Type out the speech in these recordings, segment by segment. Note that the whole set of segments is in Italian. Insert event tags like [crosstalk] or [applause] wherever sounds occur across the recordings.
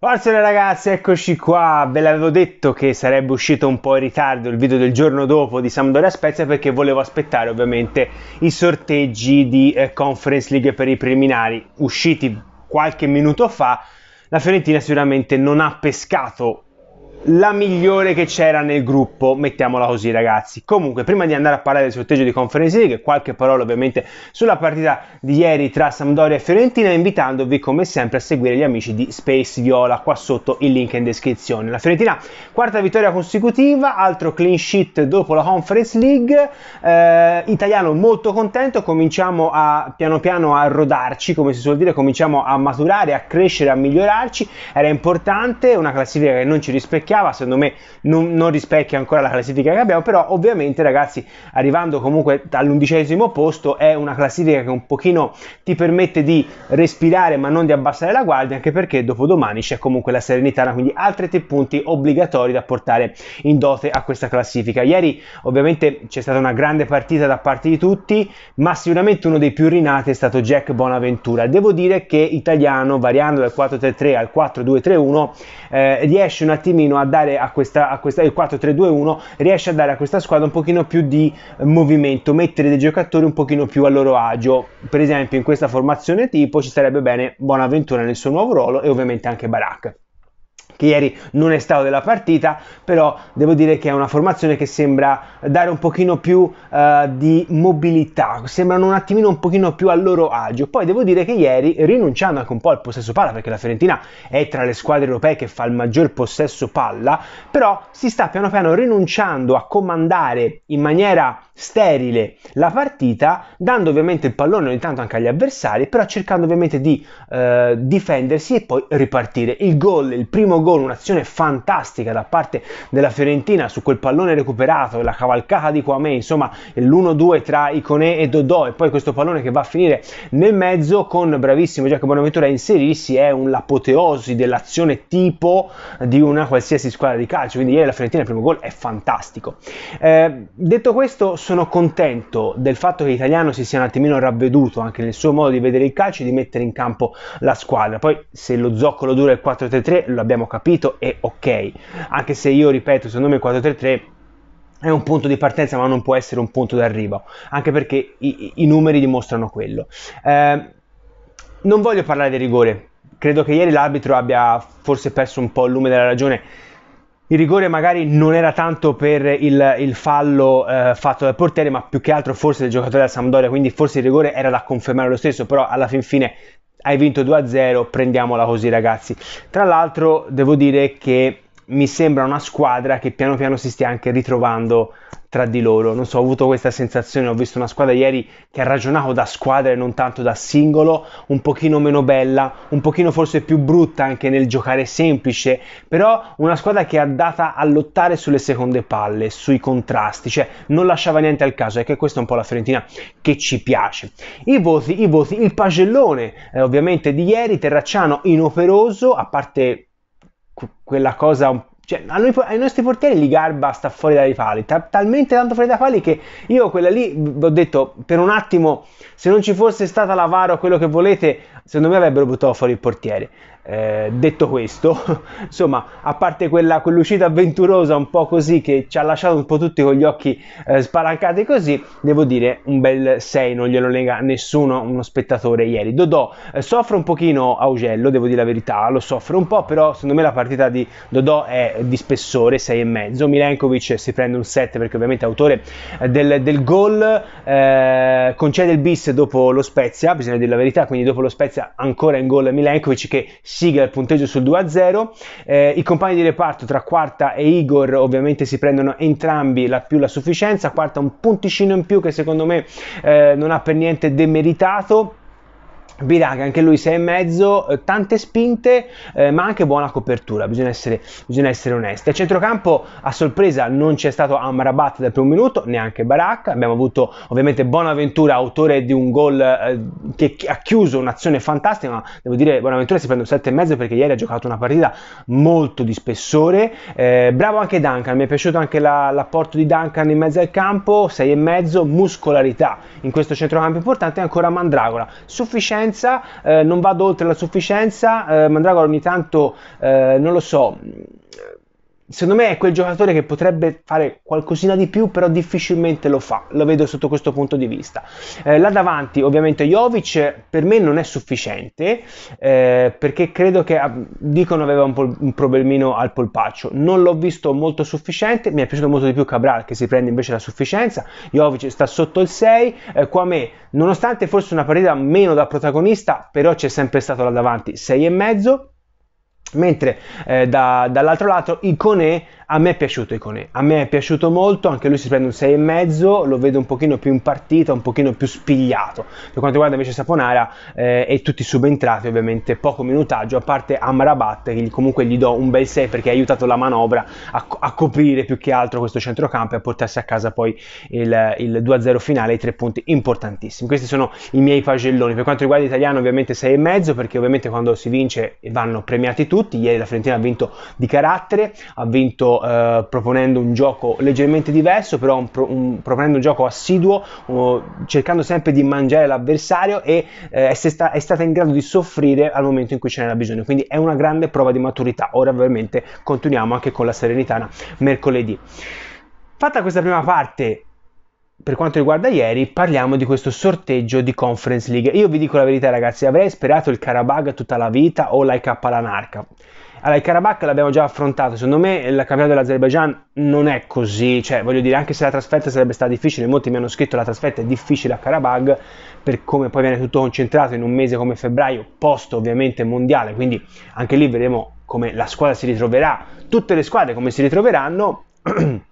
Buonasera ragazzi, eccoci qua. Ve l'avevo detto che sarebbe uscito un po' in ritardo il video del giorno dopo di Sampdoria Spezia perché volevo aspettare ovviamente i sorteggi di eh, Conference League per i preliminari usciti qualche minuto fa. La Fiorentina sicuramente non ha pescato la migliore che c'era nel gruppo, mettiamola così ragazzi. Comunque, prima di andare a parlare del sorteggio di Conference League, qualche parola ovviamente sulla partita di ieri tra Sampdoria e Fiorentina, invitandovi come sempre a seguire gli amici di Space Viola, qua sotto il link in descrizione. La Fiorentina, quarta vittoria consecutiva, altro clean sheet dopo la Conference League, eh, italiano molto contento, cominciamo a piano piano a rodarci, come si suol dire, cominciamo a maturare, a crescere, a migliorarci, era importante, una classifica che non ci rispecchia classificava, secondo me non, non rispecchia ancora la classifica che abbiamo, però ovviamente ragazzi arrivando comunque all'undicesimo posto è una classifica che un pochino ti permette di respirare ma non di abbassare la guardia, anche perché dopo domani c'è comunque la Serenitana, quindi altri tre punti obbligatori da portare in dote a questa classifica. Ieri ovviamente c'è stata una grande partita da parte di tutti, ma sicuramente uno dei più rinati è stato Jack Bonaventura. Devo dire che italiano, variando dal 4-3-3 al 4-2-3-1, eh, riesce un attimino a dare a questa, a questa il 4-3-2-1 riesce a dare a questa squadra un pochino più di eh, movimento, mettere dei giocatori un pochino più a loro agio. Per esempio in questa formazione tipo ci sarebbe bene Bonaventura nel suo nuovo ruolo e ovviamente anche Baracca che ieri non è stato della partita, però devo dire che è una formazione che sembra dare un pochino più uh, di mobilità, sembrano un attimino un pochino più a loro agio. Poi devo dire che ieri, rinunciando anche un po' al possesso palla, perché la Fiorentina è tra le squadre europee che fa il maggior possesso palla, però si sta piano piano rinunciando a comandare in maniera sterile la partita, dando ovviamente il pallone ogni tanto anche agli avversari, però cercando ovviamente di eh, difendersi e poi ripartire. Il gol, il primo gol, un'azione fantastica da parte della Fiorentina su quel pallone recuperato, la cavalcata di Kwame, insomma l'1-2 tra Iconè e Dodò e poi questo pallone che va a finire nel mezzo con bravissimo Giacomo Bonaventura a inserirsi è un'apoteosi dell'azione tipo di una qualsiasi squadra di calcio, quindi ieri la Fiorentina il primo gol è fantastico. Eh, detto questo, sono contento del fatto che l'italiano si sia un attimino ravveduto anche nel suo modo di vedere il calcio e di mettere in campo la squadra. Poi se lo zoccolo dura il 4-3-3 lo abbiamo capito e ok, anche se io ripeto, secondo me il 4-3-3 è un punto di partenza ma non può essere un punto d'arrivo, anche perché i, i numeri dimostrano quello. Eh, non voglio parlare di rigore, credo che ieri l'arbitro abbia forse perso un po' il lume della ragione il rigore magari non era tanto per il, il fallo eh, fatto dal portiere, ma più che altro forse del giocatore della Sampdoria, quindi forse il rigore era da confermare lo stesso, però alla fin fine hai vinto 2-0, prendiamola così ragazzi. Tra l'altro devo dire che mi sembra una squadra che piano piano si stia anche ritrovando tra di loro. Non so, ho avuto questa sensazione, ho visto una squadra ieri che ha ragionato da squadra e non tanto da singolo, un pochino meno bella, un pochino forse più brutta anche nel giocare semplice, però una squadra che è andata a lottare sulle seconde palle, sui contrasti, cioè non lasciava niente al caso, è che questa è un po' la Fiorentina che ci piace. I voti, i voti, il pagellone eh, ovviamente di ieri, Terracciano inoperoso, a parte quella cosa cioè, noi, ai nostri portieri garba sta fuori dai pali, ta- talmente tanto fuori dai pali che io quella lì vi ho detto per un attimo, se non ci fosse stata l'avaro quello che volete, secondo me avrebbero buttato fuori il portiere. Eh, detto questo, [laughs] insomma, a parte quella, quell'uscita avventurosa un po' così che ci ha lasciato un po' tutti con gli occhi eh, spalancati così, devo dire un bel 6, non glielo nega nessuno, uno spettatore ieri. Dodò eh, soffre un pochino Augello, devo dire la verità, lo soffre un po', però secondo me la partita di Dodò è di spessore, 6,5. Milenkovic si prende un 7 perché ovviamente è autore eh, del, del gol, eh, concede il bis dopo lo Spezia, bisogna dire la verità, quindi dopo lo Spezia ancora in gol Milenkovic che sigla il punteggio sul 2-0. a Eh, I compagni di reparto tra Quarta e Igor ovviamente si prendono entrambi la più la sufficienza, Quarta un punticino in più che secondo me eh, non ha per niente demeritato Biraga, anche lui 6,5, eh, tante spinte, eh, ma anche buona copertura, bisogna essere, bisogna essere, onesti. A centrocampo, a sorpresa, non c'è stato Amrabat dal primo minuto, neanche Baracca. Abbiamo avuto ovviamente Bonaventura, autore di un gol eh, che ha chiuso un'azione fantastica, ma devo dire Bonaventura si prende un 7,5 perché ieri ha giocato una partita molto di spessore. Eh, bravo anche Duncan, mi è piaciuto anche la, l'apporto di Duncan in mezzo al campo, 6,5, muscolarità in questo centrocampo importante, ancora Mandragora, sufficiente sufficienza, eh, non vado oltre la sufficienza, eh, Mandragora ogni tanto, eh, non lo so, secondo me è quel giocatore che potrebbe fare qualcosina di più, però difficilmente lo fa. Lo vedo sotto questo punto di vista. Eh, là davanti, ovviamente, Jovic per me non è sufficiente eh, perché credo che ah, dicono aveva un, pol- un, problemino al polpaccio. Non l'ho visto molto sufficiente. Mi è piaciuto molto di più Cabral che si prende invece la sufficienza. Jovic sta sotto il 6. Eh, me, nonostante fosse una partita meno da protagonista, però c'è sempre stato là davanti 6,5 Mentre eh, da, dall'altro lato Iconé, a me è piaciuto Iconé, a me è piaciuto molto, anche lui si prende un 6,5, lo vedo un pochino più in partita, un pochino più spigliato. Per quanto riguarda invece Saponara eh, e tutti subentrati ovviamente poco minutaggio, a parte Amrabat che comunque gli do un bel 6 perché ha aiutato la manovra a, a coprire più che altro questo centrocampo e a portarsi a casa poi il, il 2-0 finale, i tre punti importantissimi. Questi sono i miei pagelloni. Per quanto riguarda l'italiano ovviamente 6,5 perché ovviamente quando si vince vanno premiati tutti tutti. Ieri la Fiorentina ha vinto di carattere, ha vinto eh, proponendo un gioco leggermente diverso, però un, un, proponendo un gioco assiduo, uh, cercando sempre di mangiare l'avversario e eh, è, sta, è, stata in grado di soffrire al momento in cui ce n'era bisogno. Quindi è una grande prova di maturità. Ora ovviamente continuiamo anche con la Serenitana mercoledì. Fatta questa prima parte per quanto riguarda ieri, parliamo di questo sorteggio di Conference League. Io vi dico la verità, ragazzi, avrei sperato il Karabag tutta la vita o l'IK l'Anarca. Allora, il Karabakh l'abbiamo già affrontato, secondo me la campionata dell'Azerbaijan non è così, cioè voglio dire, anche se la trasferta sarebbe stata difficile, molti mi hanno scritto che la trasferta è difficile a Karabakh, per come poi viene tutto concentrato in un mese come febbraio, posto ovviamente mondiale, quindi anche lì vedremo come la squadra si ritroverà, tutte le squadre come si ritroveranno. [clears throat]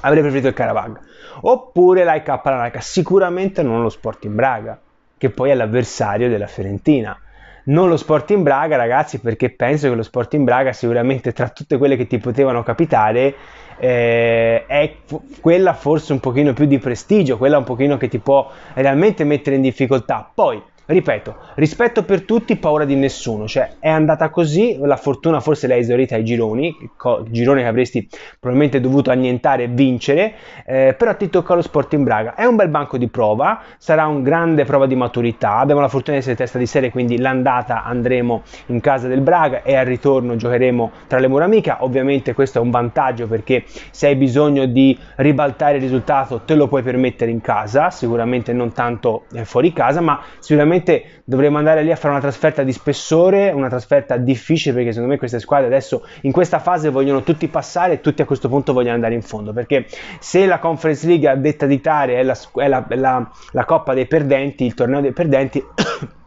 avrei preferito il Caravag. Oppure l'AEK Larnaca, sicuramente non lo Sporting Braga, che poi è l'avversario della Fiorentina. Non lo Sporting Braga, ragazzi, perché penso che lo Sporting Braga sicuramente tra tutte quelle che ti potevano capitare eh, è f- quella forse un pochino più di prestigio, quella un pochino che ti può realmente mettere in difficoltà. Poi ripeto, rispetto per tutti, paura di nessuno, cioè è andata così, la fortuna forse l'hai esaurita ai gironi, co- girone che avresti probabilmente dovuto annientare e vincere, eh, però ti tocca lo in Braga, è un bel banco di prova, sarà un grande prova di maturità, abbiamo la fortuna di essere testa di serie, quindi l'andata andremo in casa del Braga e al ritorno giocheremo tra le mura amica, ovviamente questo è un vantaggio perché se hai bisogno di ribaltare il risultato te lo puoi permettere in casa, sicuramente non tanto eh, fuori casa, ma sicuramente sicuramente dovremo andare lì a fare una trasferta di spessore, una trasferta difficile perché secondo me queste squadre adesso in questa fase vogliono tutti passare e tutti a questo punto vogliono andare in fondo perché se la Conference League a detta di Tare è, la, è la, la, la coppa dei perdenti, il torneo dei perdenti [coughs] [coughs]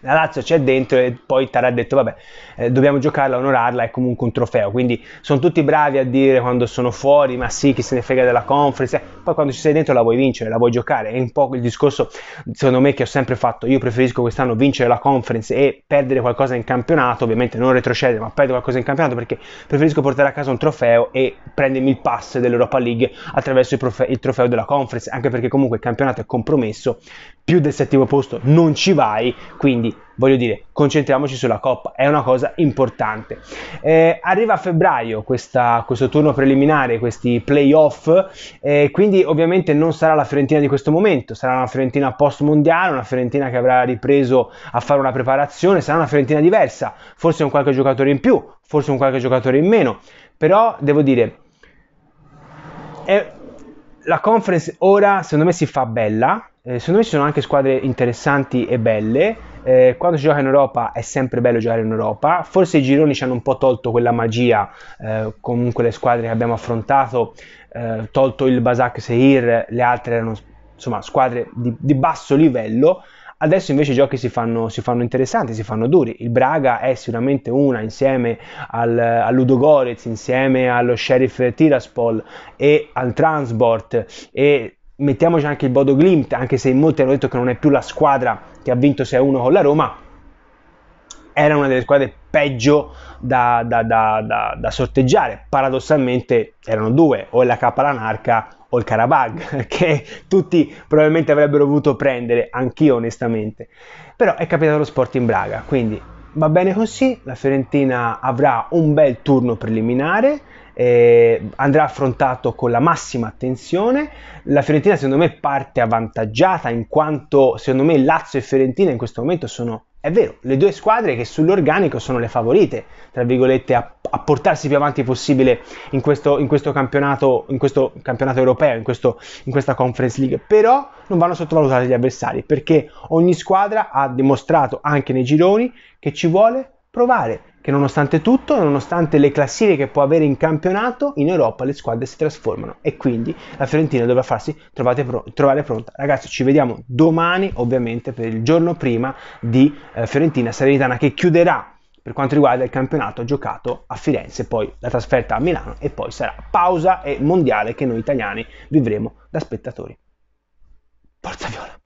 la Lazio c'è dentro e poi Tara ha detto vabbè eh, dobbiamo giocarla, onorarla, è comunque un trofeo, quindi sono tutti bravi a dire quando sono fuori ma sì chi se ne frega della conference, eh, poi quando ci sei dentro la vuoi vincere, la vuoi giocare, è un po' il discorso secondo me che ho sempre fatto, io preferisco quest'anno vincere la conference e perdere qualcosa in campionato, ovviamente non retrocedere ma perdere qualcosa in campionato perché preferisco portare a casa un trofeo e prendermi il pass dell'Europa League attraverso il, profe- il trofeo della conference, anche perché comunque il campionato è compromesso, più del settimo posto non ci vai, quindi voglio dire, concentriamoci sulla Coppa, è una cosa importante. Eh, arriva a febbraio questa, questo turno preliminare, questi playoff, eh, quindi ovviamente non sarà la Fiorentina di questo momento, sarà una Fiorentina post-mondiale, una Fiorentina che avrà ripreso a fare una preparazione, sarà una Fiorentina diversa, forse un qualche giocatore in più, forse un qualche giocatore in meno, però devo dire... È, la conference ora secondo me si fa bella eh, secondo me ci sono anche squadre interessanti e belle. Eh, quando si gioca in Europa è sempre bello giocare in Europa. Forse i gironi ci hanno un po' tolto quella magia, eh, comunque le squadre che abbiamo affrontato, eh, tolto il Basak Seir, le altre erano insomma, squadre di, di basso livello. Adesso invece i giochi si fanno, si fanno, interessanti, si fanno duri. Il Braga è sicuramente una insieme al, all'Udogorez, insieme allo Sheriff Tiraspol e al Transport e mettiamoci anche il Bodo Glimt, anche se in molti hanno detto che non è più la squadra che ha vinto 6-1 con la Roma, era una delle squadre peggio da, da, da, da sorteggiare. Paradossalmente erano due, o la Capalanarca o il Karabag, [laughs] che tutti probabilmente avrebbero voluto prendere, anch'io onestamente. Però è capitato lo sport in Braga, quindi va bene così, la Fiorentina avrà un bel turno preliminare, eh, andrà affrontato con la massima attenzione, la Fiorentina secondo me parte avvantaggiata in quanto secondo me Lazio e Fiorentina in questo momento sono è vero, le due squadre che sull'organico sono le favorite, tra virgolette, a, a portarsi più avanti possibile in questo, in, questo in questo, campionato, europeo, in, questo, in questa Conference League, però non vanno sottovalutati gli avversari, perché ogni squadra ha dimostrato anche nei gironi che ci vuole provare, che nonostante tutto, nonostante le classifiche che può avere in campionato, in Europa le squadre si trasformano e quindi la Fiorentina dovrà farsi pro- trovare pronta. Ragazzi, ci vediamo domani ovviamente per il giorno prima di eh, Fiorentina Salernitana che chiuderà per quanto riguarda il campionato giocato a Firenze, poi la trasferta a Milano e poi sarà pausa e mondiale che noi italiani vivremo da spettatori. Forza Viola!